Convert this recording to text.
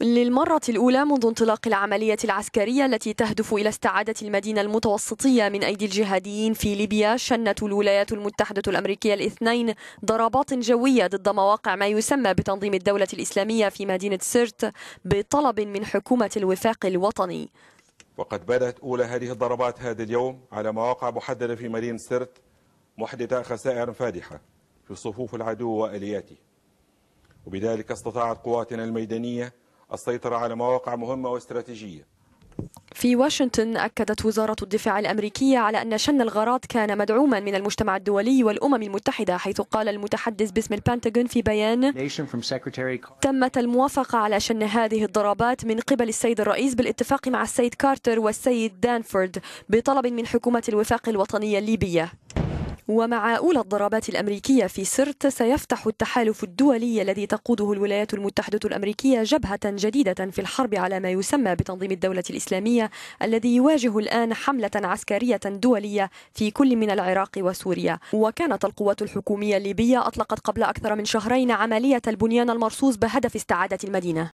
للمرة الأولى منذ انطلاق العملية العسكرية التي تهدف إلى استعادة المدينة المتوسطية من أيدي الجهاديين في ليبيا شنت الولايات المتحدة الأمريكية الاثنين ضربات جوية ضد مواقع ما يسمى بتنظيم الدولة الإسلامية في مدينة سرت بطلب من حكومة الوفاق الوطني وقد بدأت أولى هذه الضربات هذا اليوم على مواقع محددة في مدينة سرت محدثة خسائر فادحة في صفوف العدو وآلياته وبذلك استطاعت قواتنا الميدانية السيطرة على مواقع مهمة واستراتيجية في واشنطن أكدت وزارة الدفاع الأمريكية على أن شن الغارات كان مدعوما من المجتمع الدولي والأمم المتحدة حيث قال المتحدث باسم البنتاغون في بيان تمت الموافقة على شن هذه الضربات من قبل السيد الرئيس بالاتفاق مع السيد كارتر والسيد دانفورد بطلب من حكومة الوفاق الوطنية الليبية ومع أولى الضربات الأمريكية في سرت سيفتح التحالف الدولي الذي تقوده الولايات المتحدة الأمريكية جبهة جديدة في الحرب على ما يسمى بتنظيم الدولة الإسلامية الذي يواجه الآن حملة عسكرية دولية في كل من العراق وسوريا وكانت القوات الحكومية الليبية أطلقت قبل أكثر من شهرين عملية البنيان المرصوص بهدف استعادة المدينة